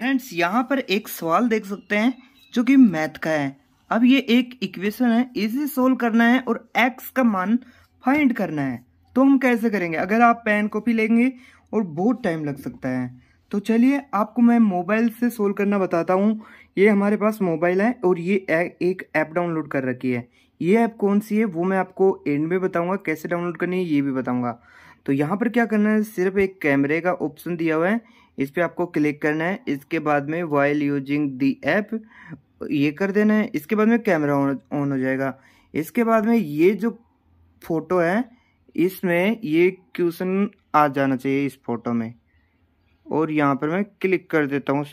friends यहाँ पर एक सवाल देख सकते हैं जो कि मैथ का है अब ये एक इक्वेशन है इसे सोल्व करना है और एक्स का मान फाइंड करना है तो हम कैसे करेंगे अगर आप पेन कॉपी लेंगे और बहुत टाइम लग सकता है तो चलिए आपको मैं मोबाइल से सोल्व करना बताता हूँ ये हमारे पास मोबाइल है और ये एक ऐप डाउनलोड कर रखी है ये ऐप कौन सी है वो मैं आपको एंड में बताऊँगा कैसे डाउनलोड करनी है ये भी बताऊँगा तो यहाँ पर क्या करना है सिर्फ एक कैमरे का ऑप्शन दिया हुआ है इस पर आपको क्लिक करना है इसके बाद में वाइल यूजिंग दी ऐप ये कर देना है इसके बाद में कैमरा ऑन हो जाएगा इसके बाद में ये जो फोटो है इसमें ये क्वेश्चन आ जाना चाहिए इस फोटो में और यहाँ पर मैं क्लिक कर देता हूँ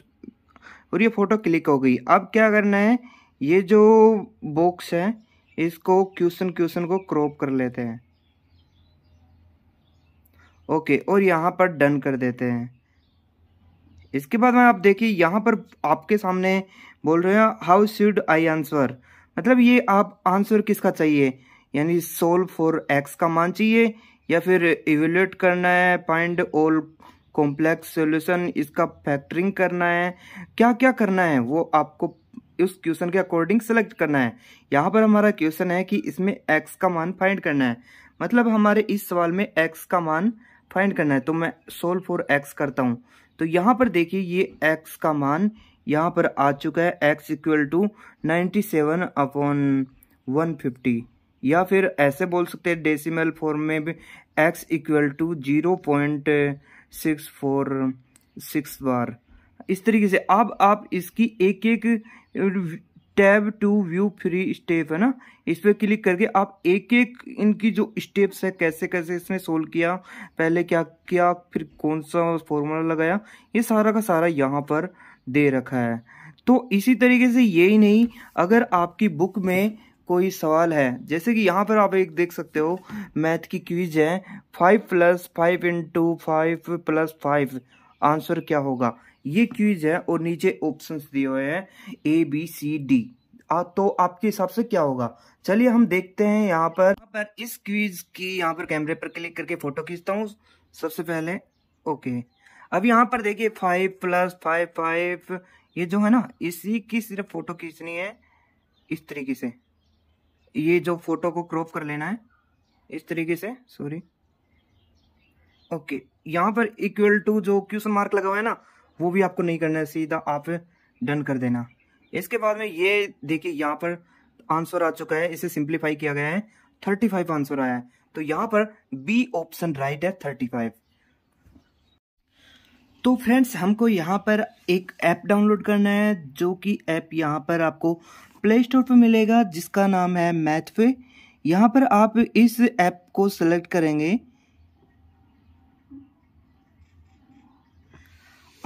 और ये फ़ोटो क्लिक हो गई अब क्या करना है ये जो बॉक्स है इसको क्वेश्चन क्वेश्चन को क्रॉप कर लेते हैं ओके और यहाँ पर डन कर देते हैं इसके बाद में आप देखिए यहाँ पर आपके सामने बोल रहे हैं हाउ शुड आई आंसर मतलब ये आप आंसर किसका चाहिए यानी सोल्व फॉर एक्स का मान चाहिए या फिर इवेल्यूट करना है फाइंड ऑल कॉम्प्लेक्स सॉल्यूशन इसका फैक्टरिंग करना है क्या क्या करना है वो आपको उस क्वेश्चन के अकॉर्डिंग सेलेक्ट करना है यहाँ पर हमारा क्वेश्चन है कि इसमें एक्स का मान फाइंड करना है मतलब हमारे इस सवाल में एक्स का मान फाइंड करना है तो मैं सोल्व फॉर एक्स करता हूँ तो यहाँ पर देखिए ये एक्स का मान यहाँ पर आ चुका है X equal to ninety seven upon one fifty या फिर ऐसे बोल सकते हैं डेसिमल फॉर्म में भी X equal to zero point six four six bar इस तरीके से अब आप इसकी एक एक tab to view free step है ना इस पर क्लिक करके आप एक एक इनकी जो स्टेप्स है कैसे कैसे इसने सोल्व किया पहले क्या किया फिर कौन सा फॉर्मूला लगाया ये सारा का सारा यहाँ पर दे रखा है तो इसी तरीके से ही नहीं अगर आपकी बुक में कोई सवाल है जैसे कि यहाँ पर आप एक देख सकते हो मैथ की क्विज है five plus five into five plus five answer क्या होगा ये क्यूज है और नीचे ऑप्शंस दिए हुए हैं ए बी सी डी आ, तो आपके हिसाब से क्या होगा चलिए हम देखते हैं यहाँ पर यहाँ पर इस क्वीज की यहाँ पर कैमरे पर क्लिक करके फोटो खींचता हूँ सबसे पहले ओके अब यहाँ पर देखिए फाइव प्लस फाइव फाइव ये जो है ना इसी की सिर्फ फोटो खींचनी है इस तरीके से ये जो फोटो को क्रॉप कर लेना है इस तरीके से सॉरी ओके यहाँ पर इक्वल टू जो क्वेश्चन मार्क लगा हुआ है ना वो भी आपको नहीं करना है सीधा आप डन कर देना इसके बाद में ये देखिए यहाँ पर आंसर आ चुका है इसे सिंप्लीफाई किया गया है थर्टी फाइव आंसर आया है तो यहाँ पर बी ऑप्शन राइट है थर्टी फाइव तो फ्रेंड्स हमको यहाँ पर एक ऐप डाउनलोड करना है जो कि ऐप यहाँ पर आपको प्ले स्टोर पर मिलेगा जिसका नाम है मैथवे यहाँ पर आप इस ऐप को सेलेक्ट करेंगे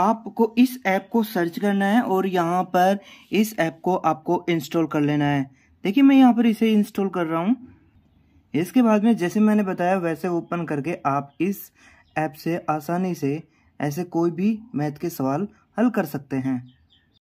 आपको इस ऐप को सर्च करना है और यहाँ पर इस ऐप को आपको इंस्टॉल कर लेना है देखिए मैं यहाँ पर इसे इंस्टॉल कर रहा हूँ इसके बाद में जैसे मैंने बताया वैसे ओपन करके आप इस ऐप से आसानी से ऐसे कोई भी मैथ के सवाल हल कर सकते हैं